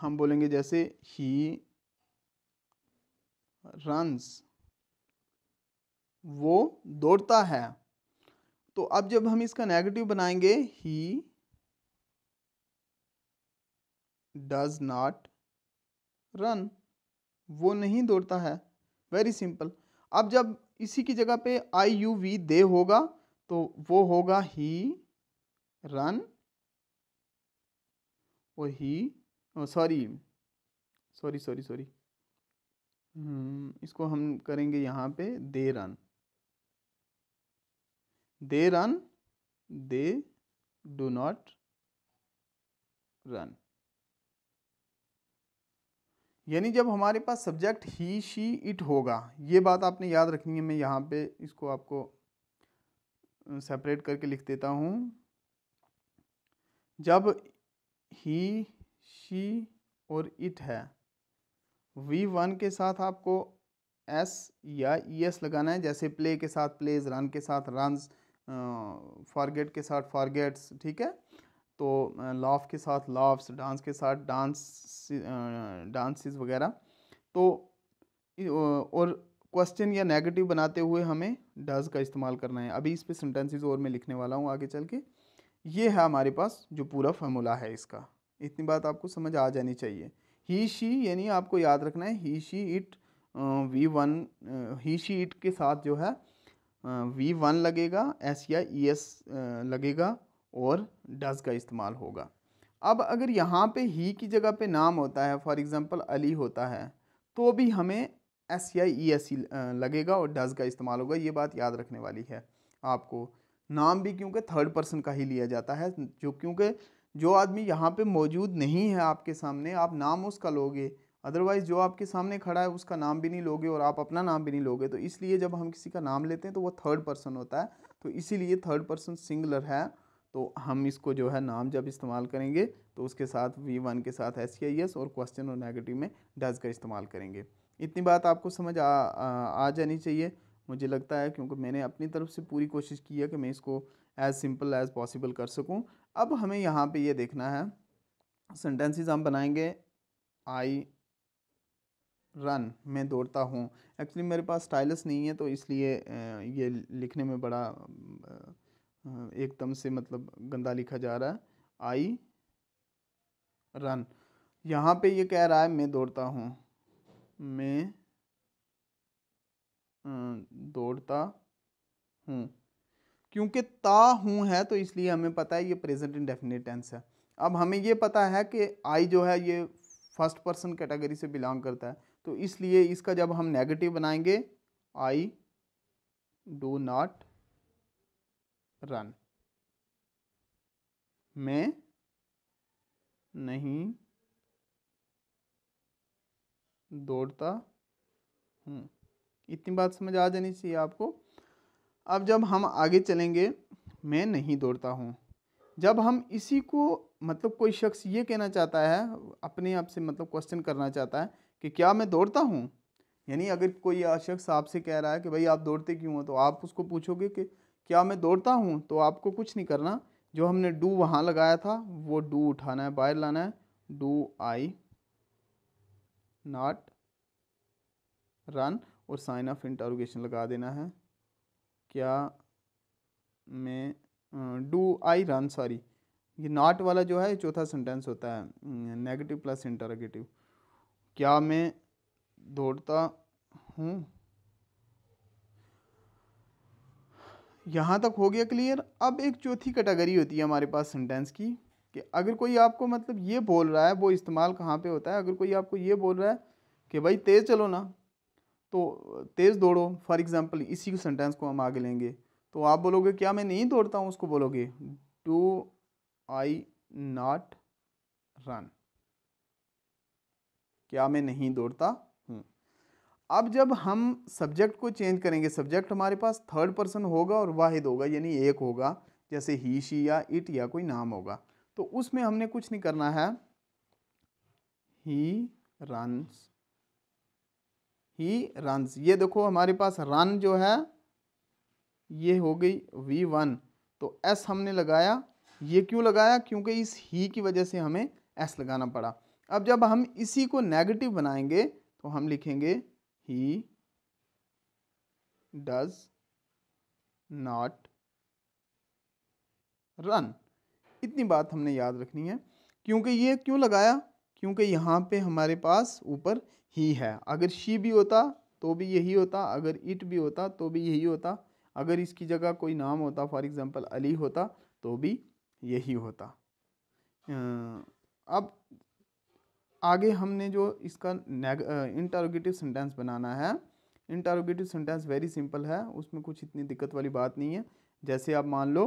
हम बोलेंगे जैसे ही रंस वो दौड़ता है तो अब जब हम इसका नेगेटिव बनाएंगे ही डज नॉट रन वो नहीं दौड़ता है वेरी सिंपल अब जब इसी की जगह पे आई यू वी दे होगा तो वो होगा ही रन और he sorry sorry sorry sorry इसको हम करेंगे यहाँ पे they run they run they do not run यानी जब हमारे पास सब्जेक्ट ही शी इट होगा ये बात आपने याद रखनी है मैं यहाँ पे इसको आपको सेपरेट करके लिख देता हूँ जब ही शी और इट है वी वन के साथ आपको एस या ई एस लगाना है जैसे प्ले के साथ प्लेज रन के साथ रन फॉरगेट के साथ फॉरगेट्स ठीक है तो लाफ के साथ लाफ्स डांस के साथ डांस डांसिस वगैरह तो और क्वेश्चन या नेगेटिव बनाते हुए हमें डज का इस्तेमाल करना है अभी इस पर सेंटेंसेज और मैं लिखने वाला हूँ आगे चल के ये है हमारे पास जो पूरा फार्मूला है इसका इतनी बात आपको समझ आ जानी चाहिए ही शी यानी आपको याद रखना है he she it V one he she it के साथ जो है वी वन लगेगा एस या ई e एस लगेगा और डज का इस्तेमाल होगा अब अगर यहाँ पे ही की जगह पे नाम होता है फॉर एग्ज़ाम्पल अली होता है तो भी हमें एस या ई एस ई लगेगा और डज का इस्तेमाल होगा ये बात याद रखने वाली है आपको नाम भी क्योंकि थर्ड पर्सन का ही लिया जाता है जो क्योंकि जो आदमी यहाँ पे मौजूद नहीं है आपके सामने आप नाम उसका लोगे अदरवाइज़ जो आपके सामने खड़ा है उसका नाम भी नहीं लोगे और आप अपना नाम भी नहीं लोगे तो इसलिए जब हम किसी का नाम लेते हैं तो वो थर्ड पर्सन होता है तो इसीलिए थर्ड पर्सन सिंगुलर है तो हम इसको जो है नाम जब इस्तेमाल करेंगे तो उसके साथ वी वन के साथ एस सी आई एस और क्वेश्चन और नेगेटिव में डज का इस्तेमाल करेंगे इतनी बात आपको समझ आ आ जानी चाहिए मुझे लगता है क्योंकि मैंने अपनी तरफ से पूरी कोशिश की है कि मैं इसको एज़ सिंपल एज़ पॉसिबल कर सकूँ अब हमें यहाँ पर ये देखना है सेंटेंसिस हम बनाएंगे आई रन मैं दौड़ता हूँ एक्चुअली मेरे पास स्टाइलस नहीं है तो इसलिए ये लिखने में बड़ा एकदम से मतलब गंदा लिखा जा रहा है आई रन यहाँ पे ये कह रहा है मैं दौड़ता हूँ मैं दौड़ता हूँ क्योंकि ता हूँ है तो इसलिए हमें पता है ये प्रेजेंट इंडेफिनेट टेंस है अब हमें ये पता है कि आई जो है ये फर्स्ट पर्सन कैटेगरी से बिलोंग करता है तो इसलिए इसका जब हम नेगेटिव बनाएंगे आई डू नॉट रन मैं नहीं दौड़ता हूँ इतनी बात समझ आ जानी चाहिए आपको अब जब हम आगे चलेंगे मैं नहीं दौड़ता हूँ जब हम इसी को मतलब कोई शख्स ये कहना चाहता है अपने आप से मतलब क्वेश्चन करना चाहता है कि क्या मैं दौड़ता हूँ यानी अगर कोई शख्स आपसे कह रहा है कि भाई आप दौड़ते क्यों हो तो आप उसको पूछोगे कि क्या मैं दौड़ता हूँ तो आपको कुछ नहीं करना जो हमने डू वहाँ लगाया था वो डू उठाना है बाहर लाना है डू आई नाट रन और साइन ऑफ इंटरोगेशन लगा देना है क्या मैं डू आई रन सॉरी ये नाट वाला जो है चौथा सेंटेंस होता है नेगेटिव प्लस इंटरोगेटिव क्या मैं दौड़ता हूँ यहाँ तक हो गया क्लियर अब एक चौथी कैटेगरी होती है हमारे पास सेंटेंस की कि अगर कोई आपको मतलब ये बोल रहा है वो इस्तेमाल कहाँ पे होता है अगर कोई आपको ये बोल रहा है कि भाई तेज़ चलो ना तो तेज़ दौड़ो फॉर एग्ज़ाम्पल इसी को सेंटेंस को हम आगे लेंगे तो आप बोलोगे क्या मैं नहीं दौड़ता हूँ उसको बोलोगे डू आई नाट रन क्या मैं नहीं दौड़ता अब जब हम सब्जेक्ट को चेंज करेंगे सब्जेक्ट हमारे पास थर्ड पर्सन होगा और वाहिद होगा यानी एक होगा जैसे ही शी या इट या कोई नाम होगा तो उसमें हमने कुछ नहीं करना है ही रन ही रन ये देखो हमारे पास रन जो है ये हो गई वी वन तो एस हमने लगाया ये क्यों लगाया क्योंकि इस ही की वजह से हमें एस लगाना पड़ा अब जब हम इसी को नेगेटिव बनाएंगे तो हम लिखेंगे he does not run इतनी बात हमने याद रखनी है क्योंकि ये क्यों लगाया क्योंकि यहाँ पे हमारे पास ऊपर ही है अगर शी भी होता तो भी यही होता अगर इट भी होता तो भी यही होता अगर इसकी जगह कोई नाम होता फॉर एग्ज़ाम्पल अली होता तो भी यही होता अब आगे हमने जो इसका इंटारोगेटिव सेंटेंस बनाना है इंटारोगेटिव सेंटेंस वेरी सिंपल है उसमें कुछ इतनी दिक्कत वाली बात नहीं है जैसे आप मान लो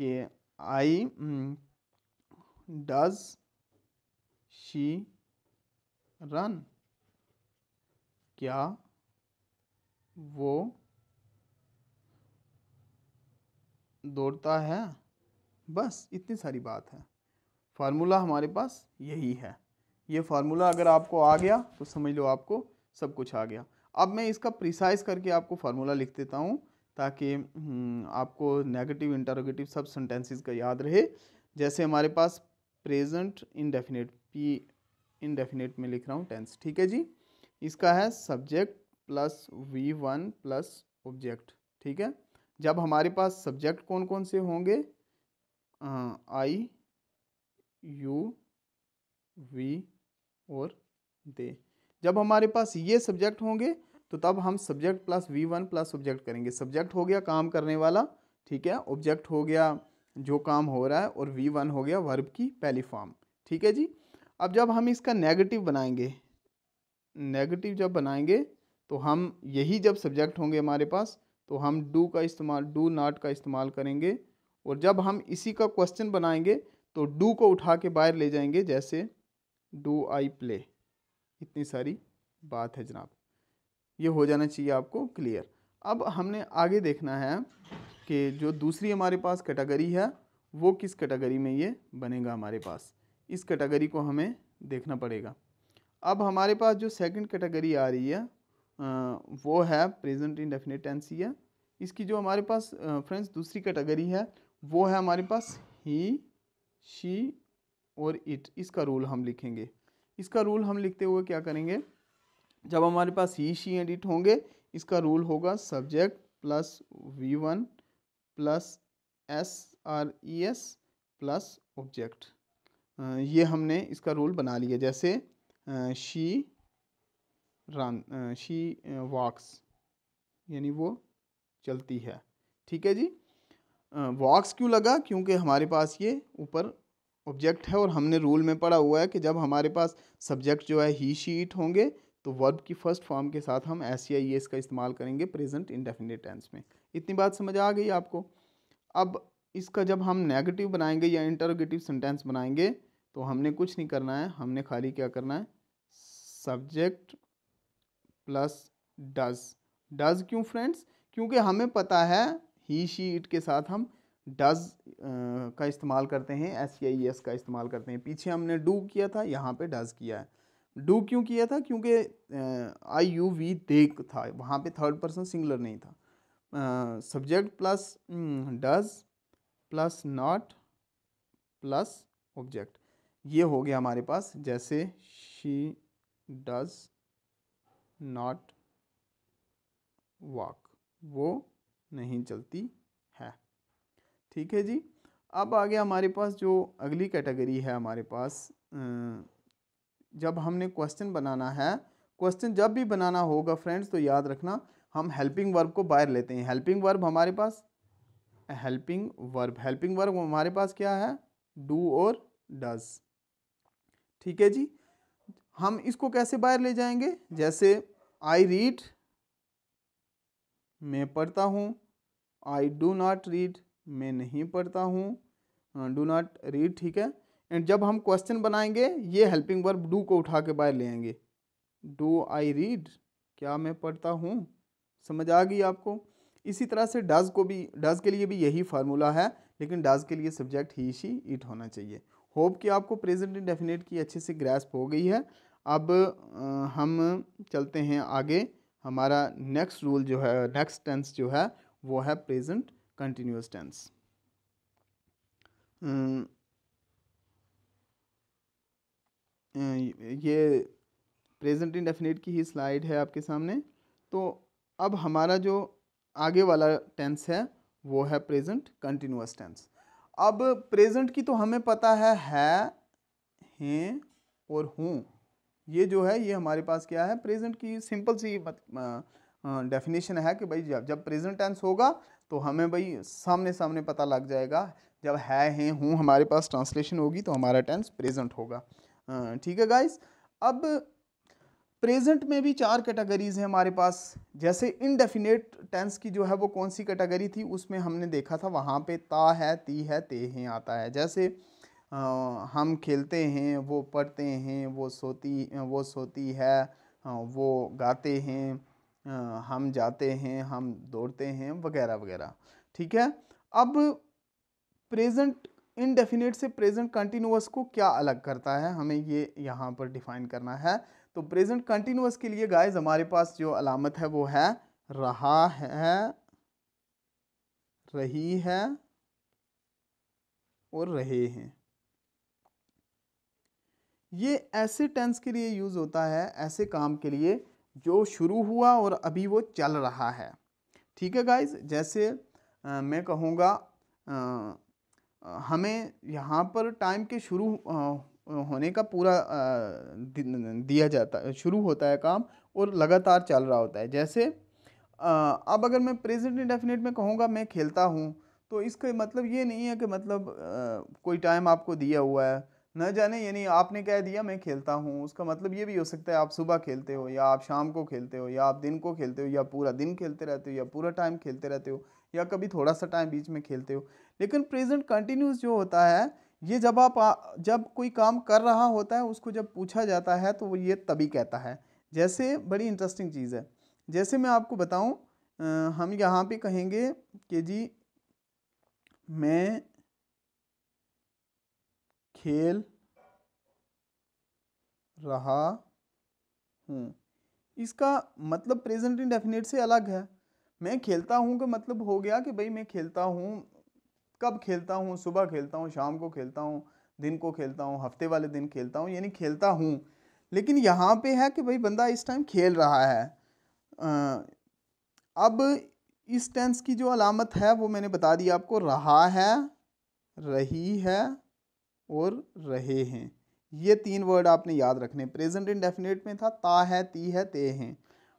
कि आई डज शी रन क्या वो दौड़ता है बस इतनी सारी बात है फार्मूला हमारे पास यही है ये फार्मूला अगर आपको आ गया तो समझ लो आपको सब कुछ आ गया अब मैं इसका प्रिसाइज करके आपको फार्मूला लिख देता हूँ ताकि हम्म, आपको नेगेटिव इंटरोगेटिव सब सेंटेंसेस का याद रहे जैसे हमारे पास प्रेजेंट इनडेफिनेट पी इनडेफिनेट में लिख रहा हूँ टेंस ठीक है जी इसका है subject plus V one plus object ठीक है जब हमारे पास सब्जेक्ट कौन कौन से होंगे आई यू वी और दे जब हमारे पास ये सब्जेक्ट होंगे तो तब हम subject plus V one plus object करेंगे सब्जेक्ट हो गया काम करने वाला ठीक है ऑब्जेक्ट हो गया जो काम हो रहा है और वी वन हो गया वर्ब की पहली फॉर्म ठीक है जी अब जब हम इसका नेगेटिव बनाएंगे नेगेटिव जब बनाएंगे तो हम यही जब सब्जेक्ट होंगे हमारे पास तो हम डू का इस्तेमाल डू नाट का इस्तेमाल करेंगे और जब हम इसी का क्वेश्चन बनाएंगे तो डू को उठा के बाहर ले जाएंगे जैसे डू आई प्ले इतनी सारी बात है जनाब ये हो जाना चाहिए आपको क्लियर अब हमने आगे देखना है कि जो दूसरी हमारे पास कैटेगरी है वो किस कैटेगरी में ये बनेगा हमारे पास इस कैटेगरी को हमें देखना पड़ेगा अब हमारे पास जो सेकंड कैटेगरी आ रही है वो है प्रेजेंट इंडेफिनेट टेंस ही है इसकी जो हमारे पास फ्रेंड्स दूसरी कैटेगरी है वो है हमारे पास ही शी और इट इसका रूल हम लिखेंगे इसका रूल हम लिखते हुए क्या करेंगे जब हमारे पास ही शी एंड इट होंगे इसका रूल होगा subject plus V one plus S or E S plus object ये हमने इसका रूल बना लिया जैसे शी रन शी वॉक्स यानी वो चलती है ठीक है जी वॉक्स क्यों लगा क्योंकि हमारे पास ये ऊपर ऑब्जेक्ट है और हमने रूल में पढ़ा हुआ है कि जब हमारे पास सब्जेक्ट जो है ही शीट होंगे तो वर्ब की फर्स्ट फॉर्म के साथ हम एस या ये e, इसका इस्तेमाल करेंगे प्रेजेंट इंडेफिनेट टेंस में इतनी बात समझ आ गई आपको अब इसका जब हम नेगेटिव बनाएंगे या इंटरोगेटिव सेंटेंस बनाएंगे तो हमने कुछ नहीं करना है हमने खाली क्या करना है सब्जेक्ट प्लस डज डज क्यों फ्रेंड्स क्योंकि हमें पता है ही शी इट के साथ हम डज का इस्तेमाल करते हैं एस सी आई एस का इस्तेमाल करते हैं पीछे हमने डू किया था यहाँ पे डज किया है डू क्यों किया था क्योंकि आई यू वी देख था वहाँ पे थर्ड पर्सन सिंगुलर नहीं था subject plus does plus not plus object ये हो गया हमारे पास जैसे शी डज नॉट वॉक वो नहीं चलती ठीक है जी अब आ गया हमारे पास जो अगली कैटेगरी है हमारे पास जब हमने क्वेश्चन बनाना है क्वेश्चन जब भी बनाना होगा फ्रेंड्स तो याद रखना हम हेल्पिंग वर्ब को बाहर लेते हैं हेल्पिंग वर्ब हमारे पास हेल्पिंग वर्ब हेल्पिंग वर्ब हमारे पास क्या है डू और डज ठीक है जी हम इसको कैसे बाहर ले जाएंगे जैसे आई रीड मैं पढ़ता हूँ आई डू नॉट रीड मैं नहीं पढ़ता हूँ डू नॉट रीड ठीक है एंड जब हम क्वेश्चन बनाएंगे ये हेल्पिंग वर्ब डू को उठा के बाहर ले आएंगे डू आई रीड क्या मैं पढ़ता हूँ समझ आ गई आपको इसी तरह से डज को भी डज के लिए भी यही फार्मूला है लेकिन डज के लिए सब्जेक्ट ही शी इट होना चाहिए होप कि आपको प्रेजेंट डेफिनेट की अच्छे से ग्रेस्प हो गई है अब आ, हम चलते हैं आगे हमारा नेक्स्ट रूल जो है नेक्स्ट टेंस जो है वो है present continuous tense. Hmm. Hmm, ये प्रेजेंट इंडेफिनेट की ही स्लाइड है आपके सामने तो अब हमारा जो आगे वाला टेंस है वो है प्रेजेंट कंटिन्यूस टेंस अब प्रेजेंट की तो हमें पता है है हैं और हूँ ये जो है ये हमारे पास क्या है प्रेजेंट की सिंपल सी डेफिनेशन है कि भाई जब जब प्रेजेंट टेंस होगा तो हमें भाई सामने सामने पता लग जाएगा जब है हैं हूँ हमारे पास ट्रांसलेशन होगी तो हमारा टेंस प्रेजेंट होगा ठीक है गाइस अब प्रेजेंट में भी चार कैटेगरीज हैं हमारे पास जैसे इनडेफिनेट टेंस की जो है वो कौन सी कैटेगरी थी उसमें हमने देखा था वहाँ पे ता है ती है ते हैं आता है जैसे आ, हम खेलते हैं वो पढ़ते हैं वो सोती वो सोती है वो गाते हैं हम जाते हैं हम दौड़ते हैं वगैरह वगैरह ठीक है अब प्रेजेंट इनडेफिनेट से प्रेजेंट कंटिन्यूस को क्या अलग करता है हमें ये यहाँ पर डिफाइन करना है तो प्रेजेंट कंटिन्यूस के लिए गाइज हमारे पास जो अलामत है वो है रहा है रही है और रहे हैं ये ऐसे टेंस के लिए यूज़ होता है ऐसे काम के लिए जो शुरू हुआ और अभी वो चल रहा है ठीक है गाइज जैसे आ, मैं कहूँगा हमें यहाँ पर टाइम के शुरू होने का पूरा दिया जाता है शुरू होता है काम और लगातार चल रहा होता है जैसे अब अगर मैं प्रेजेंट इंडेफिनेट में कहूँगा मैं खेलता हूँ तो इसका मतलब ये नहीं है कि मतलब कोई टाइम आपको दिया हुआ है न जाने यानी आपने कह दिया मैं खेलता हूँ उसका मतलब ये भी हो सकता है आप सुबह खेलते हो या आप शाम को खेलते हो या आप दिन को खेलते हो या पूरा दिन खेलते रहते हो या पूरा टाइम खेलते रहते हो या कभी थोड़ा सा टाइम बीच में खेलते हो लेकिन प्रेजेंट कंटिन्यूस जो होता है ये जब आप आ, जब कोई काम कर रहा होता है उसको जब पूछा जाता है तो वो ये तभी कहता है जैसे बड़ी इंटरेस्टिंग चीज़ है जैसे मैं आपको बताऊँ हम यहाँ पे कहेंगे कि जी मैं खेल रहा हूँ इसका मतलब प्रेजेंट इंडेफिनेट से अलग है मैं खेलता हूँ का मतलब हो गया कि भाई मैं खेलता हूँ कब खेलता हूँ सुबह खेलता हूँ शाम को खेलता हूँ दिन को खेलता हूँ हफ्ते वाले दिन खेलता हूँ यानी खेलता हूँ लेकिन यहाँ पे है कि भाई बंदा इस टाइम खेल रहा है अब इस टेंस की जो अलामत है वो मैंने बता दी आपको रहा है रही है और रहे हैं ये तीन वर्ड आपने याद रखने प्रेजेंट इंडेफिनेट में था ता है ती है ते हैं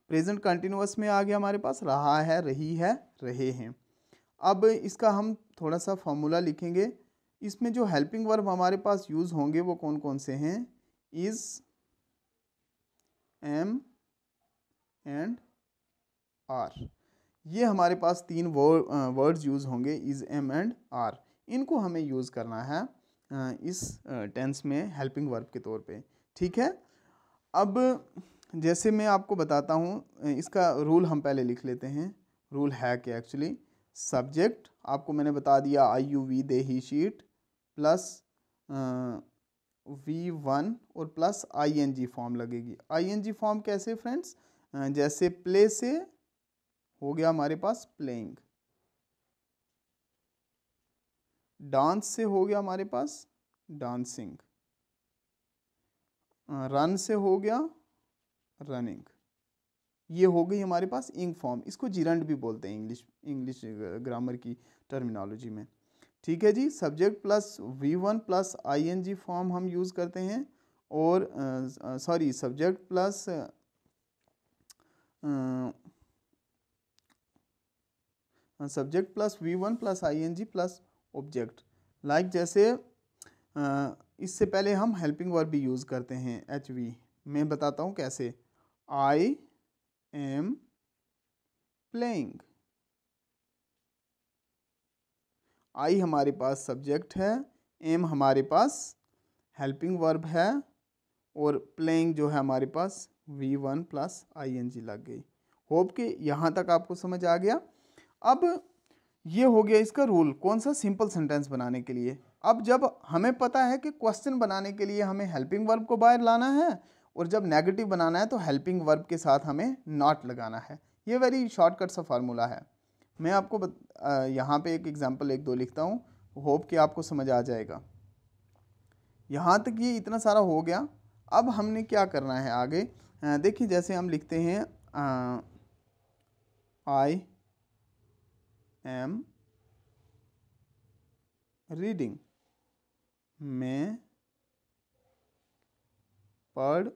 प्रेजेंट कंटिन्यूस में आ गया हमारे पास रहा है रही है रहे हैं अब इसका हम थोड़ा सा फॉर्मूला लिखेंगे इसमें जो हेल्पिंग वर्ब हमारे पास यूज़ होंगे वो कौन कौन से हैं इज़ एम एंड आर ये हमारे पास तीन वर्ड वर्ड्स यूज़ होंगे इज़ एम एंड आर इनको हमें यूज़ करना है इस टेंस में हेल्पिंग वर्ब के तौर पे ठीक है अब जैसे मैं आपको बताता हूँ इसका रूल हम पहले लिख लेते हैं रूल है कि एक्चुअली सब्जेक्ट आपको मैंने बता दिया I you we they he she it plus V one और plus I N G form लगेगी आई एन जी फॉर्म कैसे फ्रेंड्स जैसे प्ले से हो गया हमारे पास प्लेइंग डांस से हो गया हमारे पास डांसिंग रन से हो गया रनिंग ये हो गई हमारे पास इंग फॉर्म इसको जिरंड भी बोलते हैं इंग्लिश इंग्लिश ग्रामर की टर्मिनोलॉजी में ठीक है जी subject plus V one plus I N G form हम यूज़ करते हैं और sorry subject plus subject plus V one plus I N G plus object like like जैसे इससे पहले हम हेल्पिंग वर्ब भी यूज़ करते हैं एच वी मैं बताता हूँ कैसे आई एम प्लेइंग आई हमारे पास सब्जेक्ट है एम हमारे पास हेल्पिंग वर्ब है और प्लेइंग जो है हमारे पास V one plus I N G लग गई होप कि यहाँ तक आपको समझ आ गया अब ये हो गया इसका रूल कौन सा सिंपल सेंटेंस बनाने के लिए अब जब हमें पता है कि क्वेश्चन बनाने के लिए हमें हेल्पिंग वर्ब को बाहर लाना है और जब नेगेटिव बनाना है तो हेल्पिंग वर्ब के साथ हमें नॉट लगाना है ये वेरी शॉर्टकट सा फार्मूला है मैं आपको बत, आ, यहाँ पे एक एग्जांपल एक दो लिखता हूँ होप कि आपको समझ आ जाएगा यहाँ तक ये इतना सारा हो गया अब हमने क्या करना है आगे देखिए जैसे हम लिखते हैं आई एम रीडिंग मैं पढ़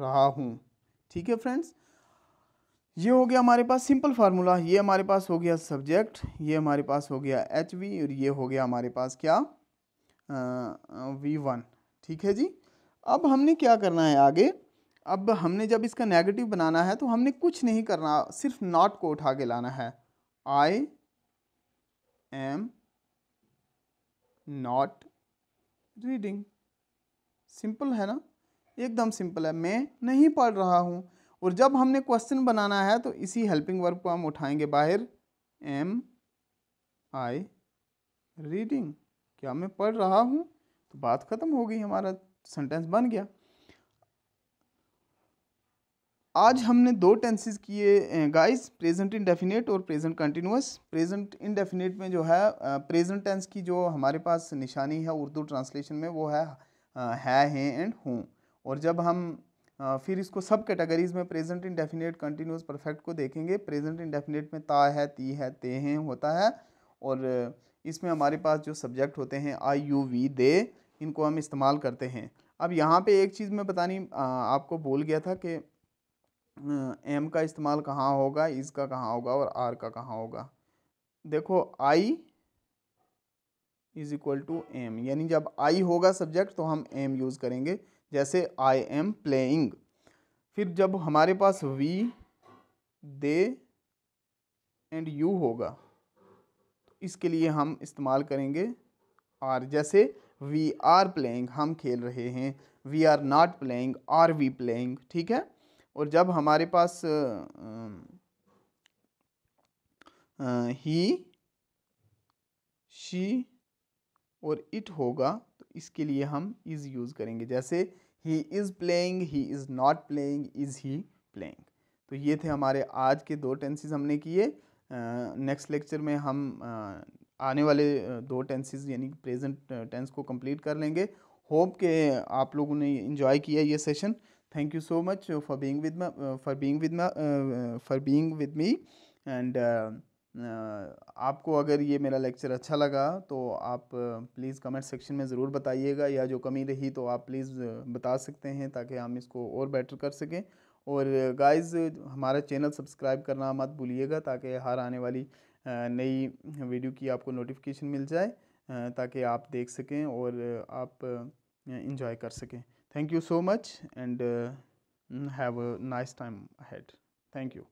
रहा हूँ ठीक है फ्रेंड्स ये हो गया हमारे पास सिंपल फार्मूला ये हमारे पास हो गया सब्जेक्ट ये हमारे पास हो गया एच वी और ये हो गया हमारे पास क्या वी वन ठीक है जी अब हमने क्या करना है आगे अब हमने जब इसका नेगेटिव बनाना है तो हमने कुछ नहीं करना सिर्फ नॉट को उठा के लाना है I am not reading simple है ना एकदम सिंपल है मैं नहीं पढ़ रहा हूँ और जब हमने क्वेश्चन बनाना है तो इसी हेल्पिंग वर्ब को हम उठाएंगे बाहर एम आई रीडिंग क्या मैं पढ़ रहा हूँ तो बात ख़त्म हो गई हमारा सेंटेंस बन गया आज हमने दो टेंसेज किए गाइस प्रेजेंट इंडेफिनेट और प्रेजेंट कंटिन्यूस प्रेजेंट इंडेफिनेट में जो है प्रेजेंट टेंस की जो हमारे पास निशानी है उर्दू ट्रांसलेशन में वो है है हैं एंड हूँ और जब हम फिर इसको सब कैटेगरीज में प्रेजेंट इंडेफिनेट कंटिन्यूस परफेक्ट को देखेंगे प्रेजेंट इंडेफिनेट में ता है ती है ते हैं होता है और इसमें हमारे पास जो सब्जेक्ट होते हैं आई यू वी दे इनको हम इस्तेमाल करते हैं अब यहाँ पे एक चीज़ मैं बतानी आपको बोल गया था कि एम का इस्तेमाल कहाँ होगा इसका कहाँ होगा और आर का कहाँ होगा देखो I is equal to am यानी जब आई होगा सब्जेक्ट तो हम एम यूज़ करेंगे जैसे आई एम प्लेइंग फिर जब हमारे पास वी दे एंड यू होगा तो इसके लिए हम इस्तेमाल करेंगे आर जैसे वी आर प्लेइंग हम खेल रहे हैं we are not playing are we playing ठीक है और जब हमारे पास ही शी और इट होगा तो इसके लिए हम इज़ यूज़ करेंगे जैसे he is playing he is not playing is he playing तो ये थे हमारे आज के दो टेंसेज हमने किए नेक्स्ट लेक्चर में हम uh, आने वाले दो टेंसेज यानी प्रेजेंट टेंस को कंप्लीट कर लेंगे होप के आप लोगों ने इन्जॉय किया ये session thank you so much uh, for being with my uh, for being with my uh, for being with me and आपको अगर ये मेरा लेक्चर अच्छा लगा तो आप प्लीज़ कमेंट सेक्शन में ज़रूर बताइएगा या जो कमी रही तो आप प्लीज़ बता सकते हैं ताकि हम इसको और बेटर कर सकें और गाइस हमारा चैनल सब्सक्राइब करना मत भूलिएगा ताकि हर आने वाली नई वीडियो की आपको नोटिफिकेशन मिल जाए ताकि आप देख सकें और आप इंजॉय कर सकें Thank you so much and uh, mm, have a nice time ahead. Thank you.